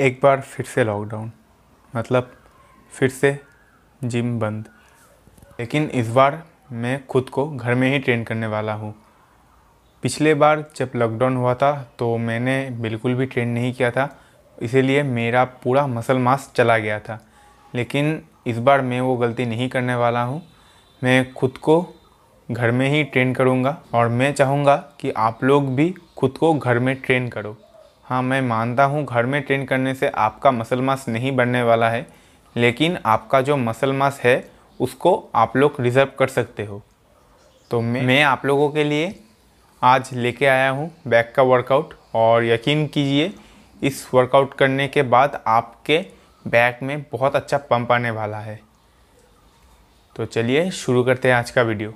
एक बार फिर से लॉकडाउन मतलब फिर से जिम बंद लेकिन इस बार मैं खुद को घर में ही ट्रेन करने वाला हूँ पिछले बार जब लॉकडाउन हुआ था तो मैंने बिल्कुल भी ट्रेन नहीं किया था इसीलिए मेरा पूरा मसल मास चला गया था लेकिन इस बार मैं वो गलती नहीं करने वाला हूँ मैं खुद को घर में ही ट्रेन करूँगा और मैं चाहूँगा कि आप लोग भी खुद को घर में ट्रेन करो हाँ मैं मानता हूँ घर में ट्रेन करने से आपका मसल मास नहीं बढ़ने वाला है लेकिन आपका जो मसल मास है उसको आप लोग रिज़र्व कर सकते हो तो मैं मैं आप लोगों के लिए आज लेके आया हूँ बैक का वर्कआउट और यकीन कीजिए इस वर्कआउट करने के बाद आपके बैक में बहुत अच्छा पंप आने वाला है तो चलिए शुरू करते हैं आज का वीडियो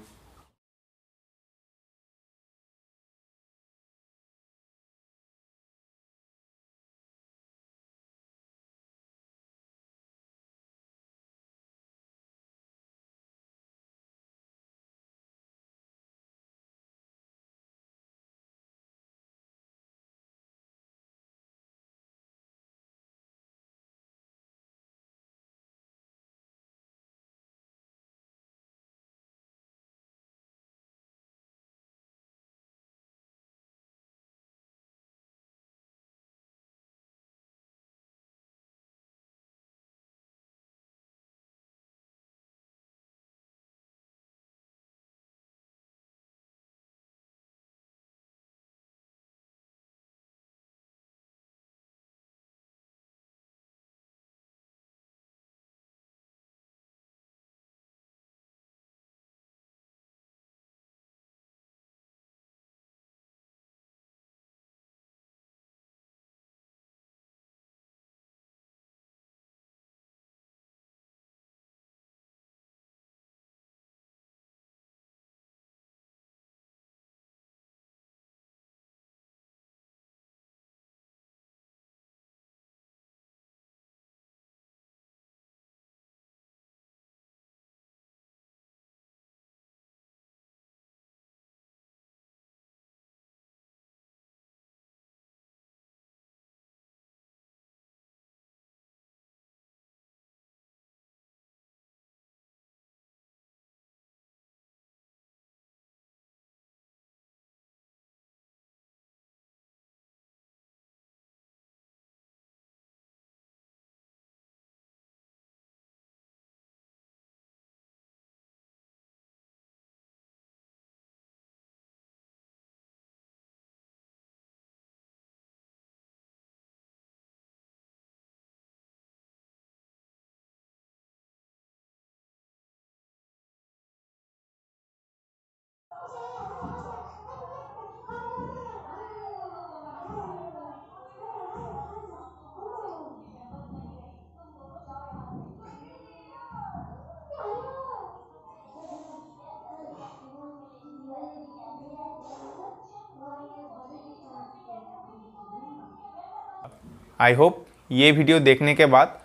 आई होप ये वीडियो देखने के बाद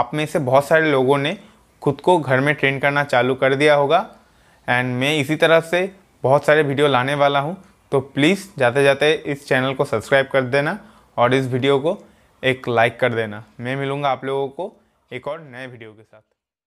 आप में से बहुत सारे लोगों ने खुद को घर में ट्रेन करना चालू कर दिया होगा एंड मैं इसी तरह से बहुत सारे वीडियो लाने वाला हूँ तो प्लीज़ जाते जाते इस चैनल को सब्सक्राइब कर देना और इस वीडियो को एक लाइक कर देना मैं मिलूँगा आप लोगों को एक और नए वीडियो के साथ